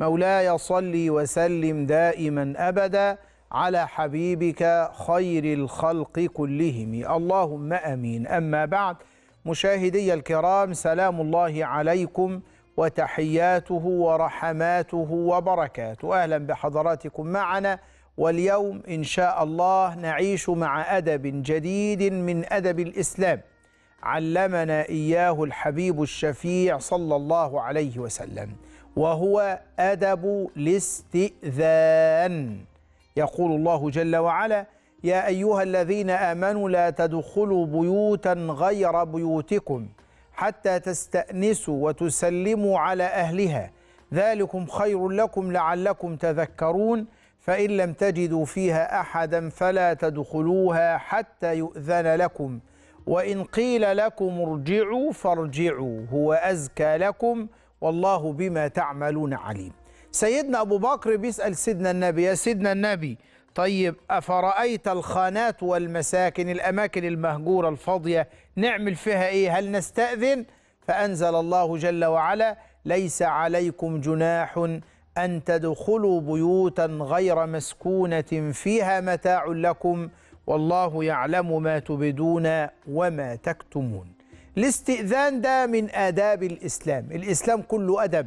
مولاي صلي وسلم دائما أبدا على حبيبك خير الخلق كلهم اللهم أمين أما بعد مشاهدي الكرام سلام الله عليكم وتحياته ورحماته وبركاته أهلا بحضراتكم معنا واليوم إن شاء الله نعيش مع أدب جديد من أدب الإسلام علمنا إياه الحبيب الشفيع صلى الله عليه وسلم وهو أدب الاستئذان يقول الله جل وعلا يا أيها الذين آمنوا لا تدخلوا بيوتا غير بيوتكم حتى تستأنسوا وتسلموا على أهلها ذلكم خير لكم لعلكم تذكرون فإن لم تجدوا فيها أحدا فلا تدخلوها حتى يؤذن لكم وإن قيل لكم ارجعوا فارجعوا هو أزكى لكم والله بما تعملون عليم سيدنا أبو بكر بيسأل سيدنا النبي يا سيدنا النبي طيب أفرأيت الخانات والمساكن الأماكن المهجورة الفاضية نعمل فيها إيه هل نستأذن فأنزل الله جل وعلا ليس عليكم جناح أن تدخلوا بيوتا غير مسكونة فيها متاع لكم والله يعلم ما تبدون وما تكتمون الاستئذان ده من آداب الإسلام الإسلام كله أدب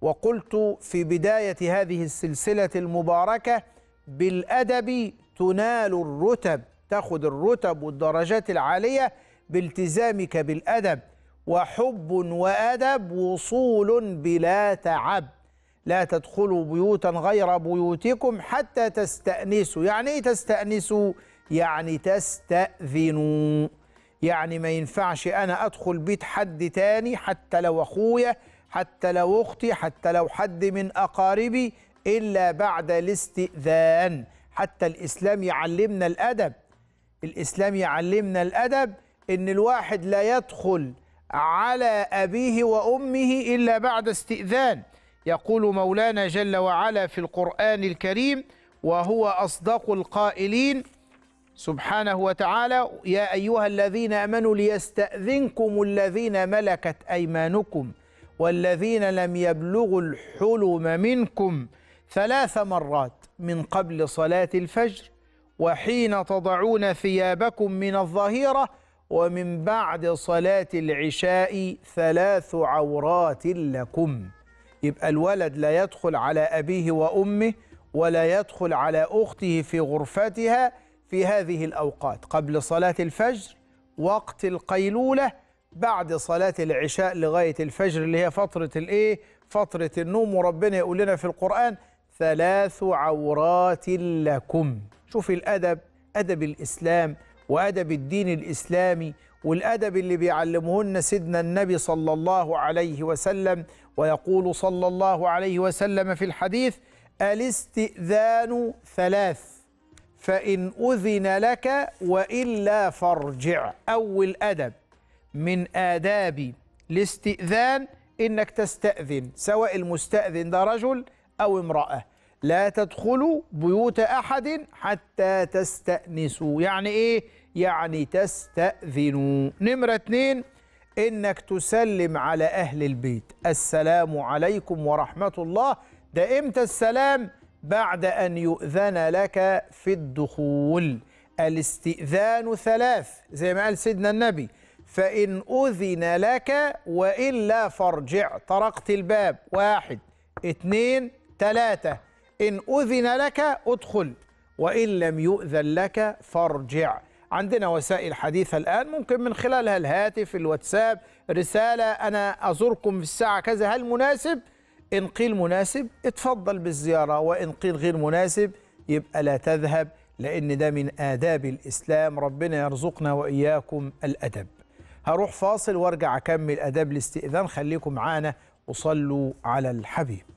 وقلت في بداية هذه السلسلة المباركة بالأدب تنال الرتب تأخذ الرتب والدرجات العالية بالتزامك بالأدب وحب وأدب وصول بلا تعب لا تدخلوا بيوتا غير بيوتكم حتى تستأنسوا يعني إيه تستأنسوا يعني تستأذنوا يعني ما ينفعش أنا أدخل بيت حد تاني حتى لو أخويا حتى لو أختي حتى لو حد من أقاربي إلا بعد الاستئذان حتى الإسلام يعلمنا الأدب الإسلام يعلمنا الأدب إن الواحد لا يدخل على أبيه وأمه إلا بعد استئذان يقول مولانا جل وعلا في القرآن الكريم وهو أصدق القائلين سبحانه وتعالى يا أيها الذين آمنوا ليستأذنكم الذين ملكت أيمانكم والذين لم يبلغوا الحلم منكم ثلاث مرات من قبل صلاة الفجر وحين تضعون ثيابكم من الظهيرة ومن بعد صلاة العشاء ثلاث عورات لكم يبقى الولد لا يدخل على أبيه وأمه ولا يدخل على أخته في غرفتها في هذه الأوقات قبل صلاة الفجر وقت القيلولة بعد صلاة العشاء لغاية الفجر اللي هي فترة الإيه؟ فترة النوم وربنا يقول لنا في القرآن ثلاث عورات لكم شوف الأدب أدب الإسلام وأدب الدين الإسلامي والأدب اللي بيعلمهن سيدنا النبي صلى الله عليه وسلم ويقول صلى الله عليه وسلم في الحديث الاستئذان ثلاث فإن أذن لك وإلا فارجع أول أدب من آداب الاستئذان إنك تستأذن سواء المستأذن ده رجل أو امرأة لا تدخلوا بيوت أحد حتى تستأنسوا يعني إيه؟ يعني تستأذنوا نمرة اتنين إنك تسلم على أهل البيت السلام عليكم ورحمة الله ده إمتى السلام؟ بعد أن يؤذن لك في الدخول الاستئذان ثلاث زي ما قال سيدنا النبي فإن أذن لك وإلا فارجع طرقت الباب واحد اتنين تلاتة إن أذن لك ادخل وإن لم يؤذن لك فارجع عندنا وسائل حديثة الآن ممكن من خلالها الهاتف الواتساب رسالة أنا أزوركم في الساعة كذا هل مناسب؟ إن قيل مناسب اتفضل بالزيارة وإن قيل غير مناسب يبقى لا تذهب لأن ده من آداب الإسلام ربنا يرزقنا وإياكم الأدب هروح فاصل وارجع أكمل أداب الاستئذان خليكم معانا وصلوا على الحبيب